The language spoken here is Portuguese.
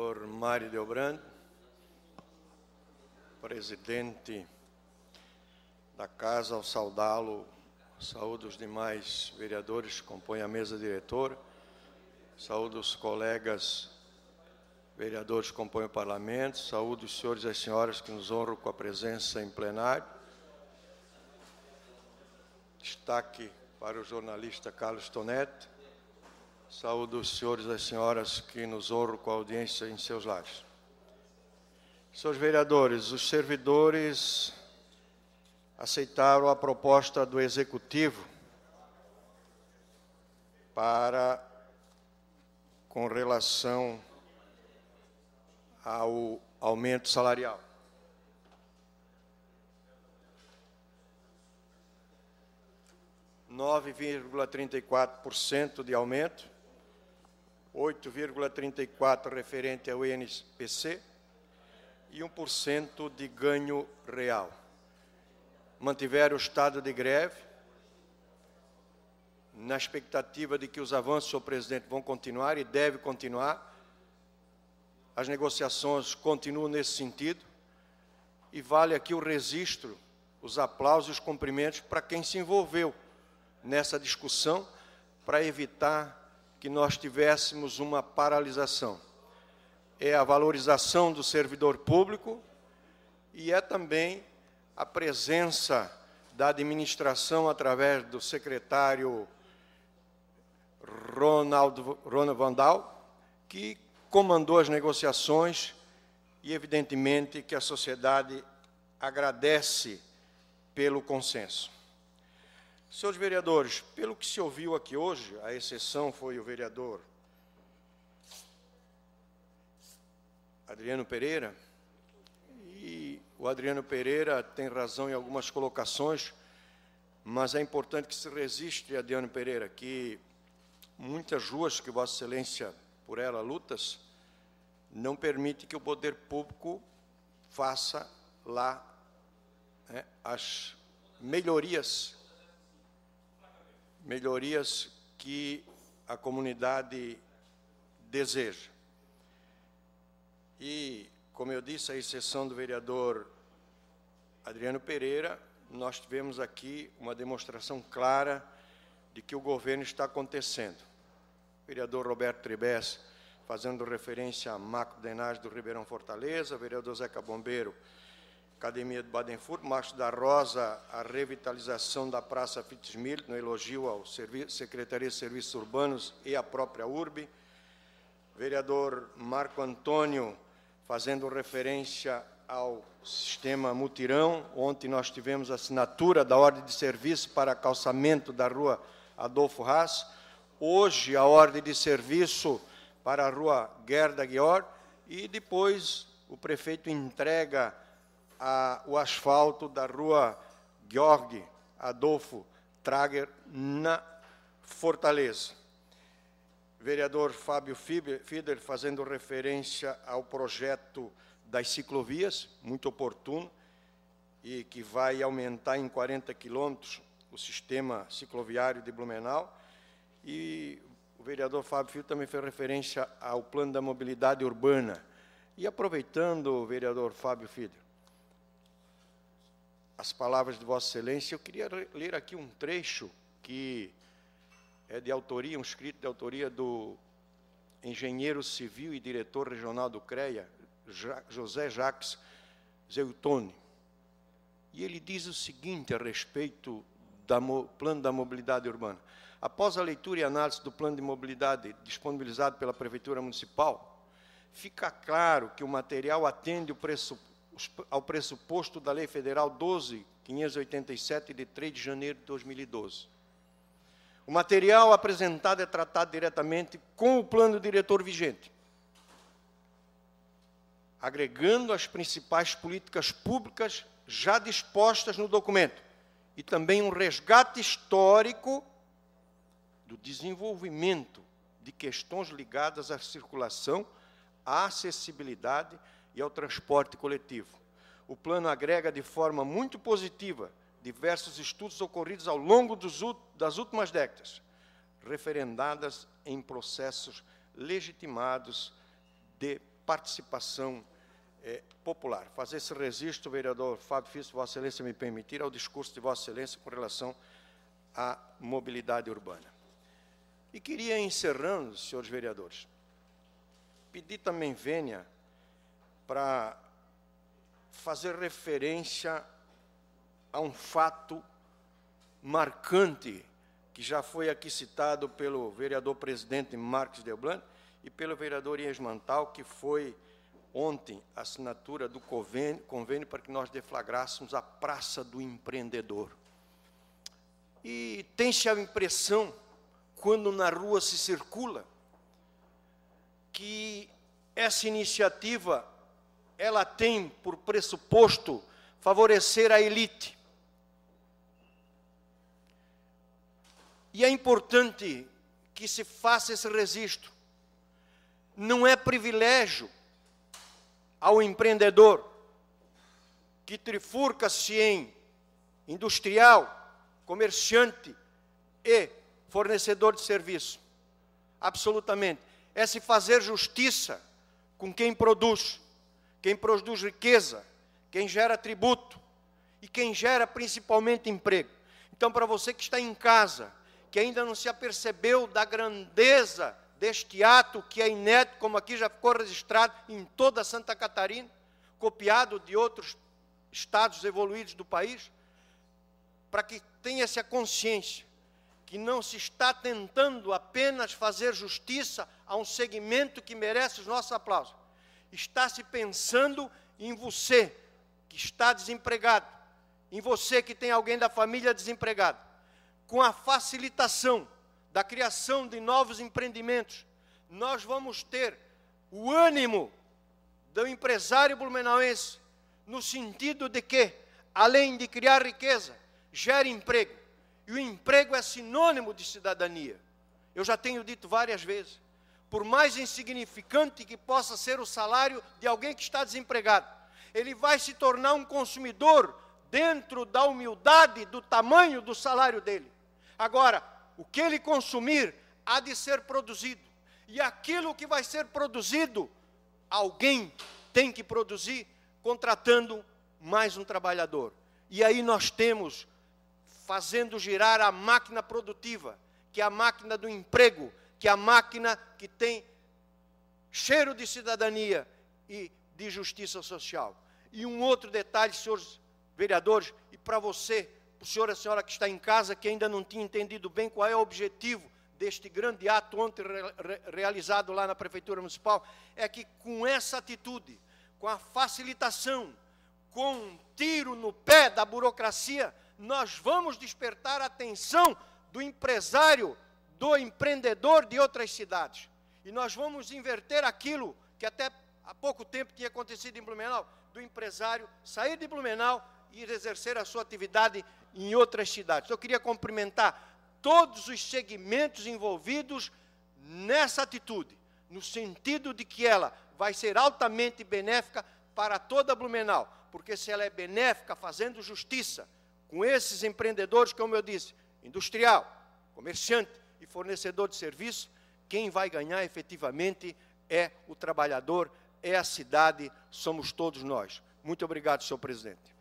Por Mário Delbrando, presidente da casa, ao saudá-lo, saúdo os demais vereadores que compõem a mesa diretora, saúdo os colegas vereadores que compõem o parlamento, saúdo os senhores e as senhoras que nos honram com a presença em plenário. Destaque para o jornalista Carlos Tonetti, Saúdo os senhores e as senhoras que nos honram com a audiência em seus lares. Senhores vereadores, os servidores aceitaram a proposta do Executivo para, com relação ao aumento salarial. nove vírgula trinta e quatro por cento de aumento 8,34% referente ao INPC e 1% de ganho real. Mantiveram o estado de greve, na expectativa de que os avanços, senhor presidente, vão continuar e deve continuar. As negociações continuam nesse sentido. E vale aqui o registro, os aplausos e os cumprimentos para quem se envolveu nessa discussão para evitar que nós tivéssemos uma paralisação. É a valorização do servidor público e é também a presença da administração através do secretário Ronaldo Ronald Vandal, que comandou as negociações e evidentemente que a sociedade agradece pelo consenso. Senhores vereadores, pelo que se ouviu aqui hoje, a exceção foi o vereador Adriano Pereira, e o Adriano Pereira tem razão em algumas colocações, mas é importante que se resiste, Adriano Pereira, que muitas ruas que Vossa Excelência por ela lutas não permite que o poder público faça lá né, as melhorias melhorias que a comunidade deseja. E, como eu disse, a exceção do vereador Adriano Pereira, nós tivemos aqui uma demonstração clara de que o governo está acontecendo. O vereador Roberto Tribés, fazendo referência a Marco drenagem do Ribeirão Fortaleza, o vereador Zeca Bombeiro Academia de Baden-Furt, Macho da Rosa, a revitalização da Praça Fitzmil, no elogio ao Secretaria de Serviços Urbanos e à própria URB. Vereador Marco Antônio, fazendo referência ao sistema Mutirão. Ontem nós tivemos a assinatura da ordem de serviço para calçamento da rua Adolfo Haas. Hoje, a ordem de serviço para a rua Gerda Guior. E depois o prefeito entrega a, o asfalto da rua Georg Adolfo Trager, na Fortaleza. Vereador Fábio Fieder fazendo referência ao projeto das ciclovias, muito oportuno, e que vai aumentar em 40 quilômetros o sistema cicloviário de Blumenau. E o vereador Fábio Fieder também fez referência ao plano da mobilidade urbana. E aproveitando, vereador Fábio Fieder as palavras de Vossa Excelência, eu queria ler aqui um trecho que é de autoria, um escrito de autoria do engenheiro civil e diretor regional do CREA, José Jacques Zeutone. E ele diz o seguinte a respeito do plano da mobilidade urbana. Após a leitura e análise do plano de mobilidade disponibilizado pela Prefeitura Municipal, fica claro que o material atende o pressuposto ao pressuposto da Lei Federal 12587 de 3 de janeiro de 2012. O material apresentado é tratado diretamente com o plano diretor vigente, agregando as principais políticas públicas já dispostas no documento e também um resgate histórico do desenvolvimento de questões ligadas à circulação, à acessibilidade, e ao transporte coletivo. O plano agrega de forma muito positiva diversos estudos ocorridos ao longo dos, das últimas décadas, referendadas em processos legitimados de participação eh, popular. Fazer esse registro, vereador Fábio Fício, Vossa Excelência, me permitir, ao discurso de Vossa Excelência com relação à mobilidade urbana. E queria, encerrando, senhores vereadores, pedir também vênia para fazer referência a um fato marcante que já foi aqui citado pelo vereador presidente Marcos Delblanc e pelo vereador Inês Mantal, que foi ontem a assinatura do convênio, convênio para que nós deflagrássemos a Praça do Empreendedor. E tem-se a impressão, quando na rua se circula, que essa iniciativa ela tem por pressuposto favorecer a elite. E é importante que se faça esse registro. Não é privilégio ao empreendedor que trifurca-se em industrial, comerciante e fornecedor de serviço. Absolutamente. É se fazer justiça com quem produz quem produz riqueza, quem gera tributo e quem gera principalmente emprego. Então, para você que está em casa, que ainda não se apercebeu da grandeza deste ato que é inédito, como aqui já ficou registrado em toda Santa Catarina, copiado de outros estados evoluídos do país, para que tenha essa consciência que não se está tentando apenas fazer justiça a um segmento que merece os nossos aplausos, está se pensando em você que está desempregado, em você que tem alguém da família desempregado, com a facilitação da criação de novos empreendimentos, nós vamos ter o ânimo do empresário blumenauense, no sentido de que, além de criar riqueza, gera emprego. E o emprego é sinônimo de cidadania. Eu já tenho dito várias vezes por mais insignificante que possa ser o salário de alguém que está desempregado, ele vai se tornar um consumidor dentro da humildade do tamanho do salário dele. Agora, o que ele consumir há de ser produzido, e aquilo que vai ser produzido, alguém tem que produzir contratando mais um trabalhador. E aí nós temos fazendo girar a máquina produtiva, que é a máquina do emprego, que a máquina que tem cheiro de cidadania e de justiça social. E um outro detalhe, senhores vereadores, e para você, o senhor e a senhora que está em casa, que ainda não tinha entendido bem qual é o objetivo deste grande ato ontem re realizado lá na Prefeitura Municipal, é que com essa atitude, com a facilitação, com um tiro no pé da burocracia, nós vamos despertar a atenção do empresário do empreendedor de outras cidades. E nós vamos inverter aquilo que até há pouco tempo tinha acontecido em Blumenau, do empresário sair de Blumenau e exercer a sua atividade em outras cidades. Eu queria cumprimentar todos os segmentos envolvidos nessa atitude, no sentido de que ela vai ser altamente benéfica para toda Blumenau, porque se ela é benéfica fazendo justiça com esses empreendedores, como eu disse, industrial, comerciante, e fornecedor de serviço, quem vai ganhar efetivamente é o trabalhador, é a cidade, somos todos nós. Muito obrigado, senhor presidente.